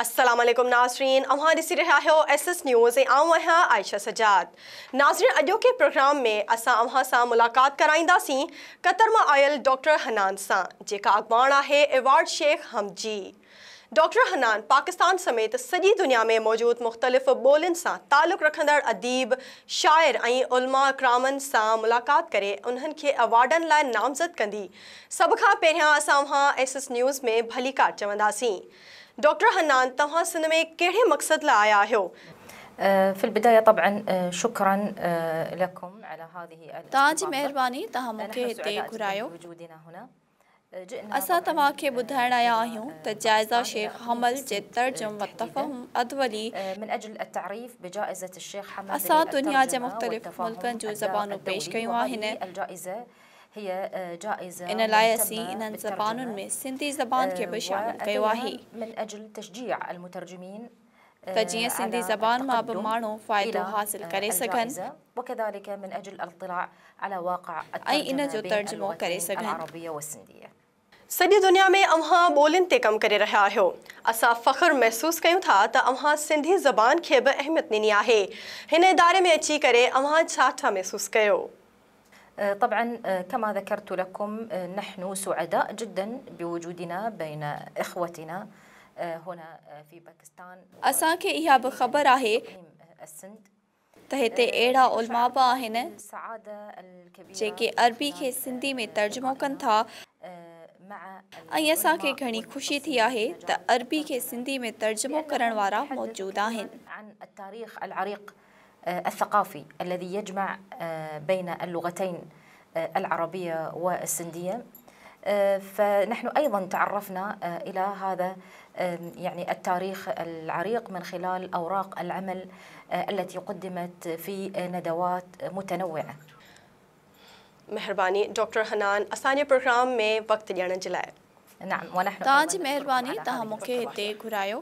असलम नाजरीन अवां ॾिसी रहिया आहियो एस एस न्यूज़ ऐं आउं आयशा सजाद नाज़रीन अॼोके प्रोग्राम में असां अव्हां सां मुलाक़ात कराइंदी क़तर में आयल डॉक्टर हनान सां जेका अॻवान आहे एवार्ड शेख हमजी डॉक्टर हनान पाकिस्तान समेत सॼी दुनिया में मौजूद मुख़्तलिफ़ बोलन से तालुक़ रखंदड़ अदीब शायर उलमा क्रामन से मुलाक़ात करे उन्हनि खे ला नामज़द की सब का पहिरियां अस वहाँ एस एस न्यूज़ में भली कार चवंदी डॉक्टर हनान तुम सिंध में कड़े मक़सद ला आया हो في घुरा असां तव्हांखे ॿुधाइण आया आहियूं त जाइज़ा शेख हमल जे तर्जुम मुतफ़म अदवली असां दुनिया जे मुख़्तलिफ़ मुल्कनि जूं ज़बानूं पेश कयूं आहिनि इन लाइ असीं इन्हनि ज़बानुनि में सिंधी ज़बान खे बि शामिलु कयो आहे تجين آه، سندي زبان ما بمانو فائدة حاصل آه، كري سكن وكذلك من أجل الاطلاع على واقع أي إن جو ترجمو العربية والسندية سجي دنیا میں امہا بولن تے کم کرے رہا ہو اسا فخر محسوس کہوں تھا تا امہا سندھی زبان کے با احمد نینی آہے ہن ادارے میں اچھی کرے امہا چاٹھا محسوس کہو آه، طبعا كما ذكرت لكم نحن سعداء جدا بوجودنا بين اخوتنا آه، هنا آه، في باكستان اسان کي اها به خبر آهي آه، تهتي اڑا علماء با آهن جيڪي عربي کي سندي ۾ ترجمو ڪن ٿا ۽ اسان کي گھڻي خوشي ٿي آهي ته عربي کي سندي ۾ ترجمو ڪرڻ وارا موجود آهن التاريخ العريق الثقافي الذي يجمع بين اللغتين العربية والسندية آه، فنحن ايضا تعرفنا آه، الى هذا آه، يعني التاريخ العريق من خلال اوراق العمل التي قدمت في ندوات متنوعه. مهرباني دكتور حنان اساني برنامج में वक्त ॾियण जे نعم ونحن तव्हांजी مهرباني तव्हां मूंखे हिते